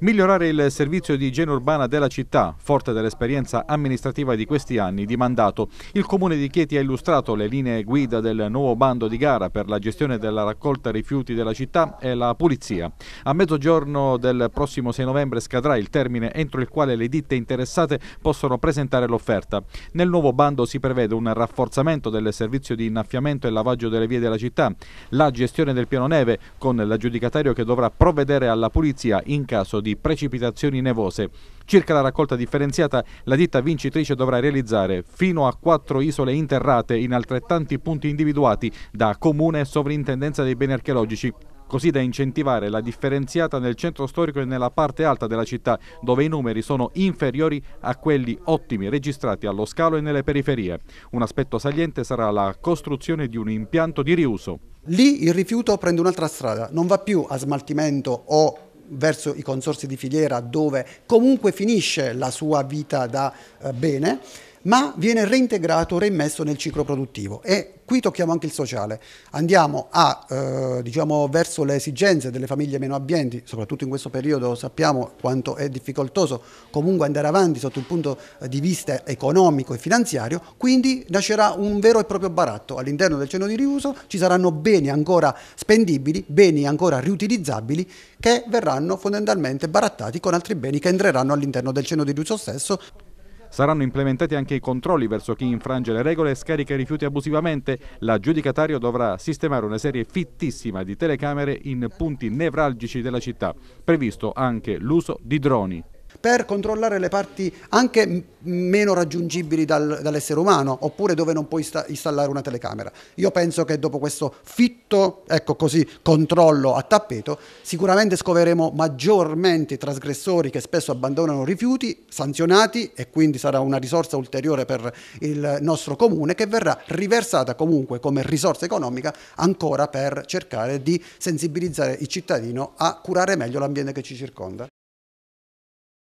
Migliorare il servizio di igiene urbana della città, forte dell'esperienza amministrativa di questi anni di mandato. Il Comune di Chieti ha illustrato le linee guida del nuovo bando di gara per la gestione della raccolta rifiuti della città e la pulizia. A mezzogiorno del prossimo 6 novembre scadrà il termine entro il quale le ditte interessate possono presentare l'offerta. Nel nuovo bando si prevede un rafforzamento del servizio di innaffiamento e lavaggio delle vie della città, la gestione del piano neve con l'aggiudicatario che dovrà provvedere alla pulizia in caso di di precipitazioni nevose. Circa la raccolta differenziata, la ditta vincitrice dovrà realizzare fino a quattro isole interrate in altrettanti punti individuati da Comune e Sovrintendenza dei Beni Archeologici, così da incentivare la differenziata nel centro storico e nella parte alta della città, dove i numeri sono inferiori a quelli ottimi registrati allo scalo e nelle periferie. Un aspetto saliente sarà la costruzione di un impianto di riuso. Lì il rifiuto prende un'altra strada, non va più a smaltimento o verso i consorsi di filiera dove comunque finisce la sua vita da eh, bene ma viene reintegrato, reimmesso nel ciclo produttivo. E qui tocchiamo anche il sociale. Andiamo a, eh, diciamo, verso le esigenze delle famiglie meno abbienti, soprattutto in questo periodo sappiamo quanto è difficoltoso comunque andare avanti sotto il punto eh, di vista economico e finanziario, quindi nascerà un vero e proprio baratto. All'interno del centro di riuso ci saranno beni ancora spendibili, beni ancora riutilizzabili che verranno fondamentalmente barattati con altri beni che entreranno all'interno del centro di riuso stesso. Saranno implementati anche i controlli verso chi infrange le regole e scarica i rifiuti abusivamente. L'aggiudicatario dovrà sistemare una serie fittissima di telecamere in punti nevralgici della città. Previsto anche l'uso di droni per controllare le parti anche meno raggiungibili dal, dall'essere umano, oppure dove non puoi installare una telecamera. Io penso che dopo questo fitto, ecco così, controllo a tappeto, sicuramente scoveremo maggiormente trasgressori che spesso abbandonano rifiuti, sanzionati e quindi sarà una risorsa ulteriore per il nostro comune che verrà riversata comunque come risorsa economica ancora per cercare di sensibilizzare il cittadino a curare meglio l'ambiente che ci circonda.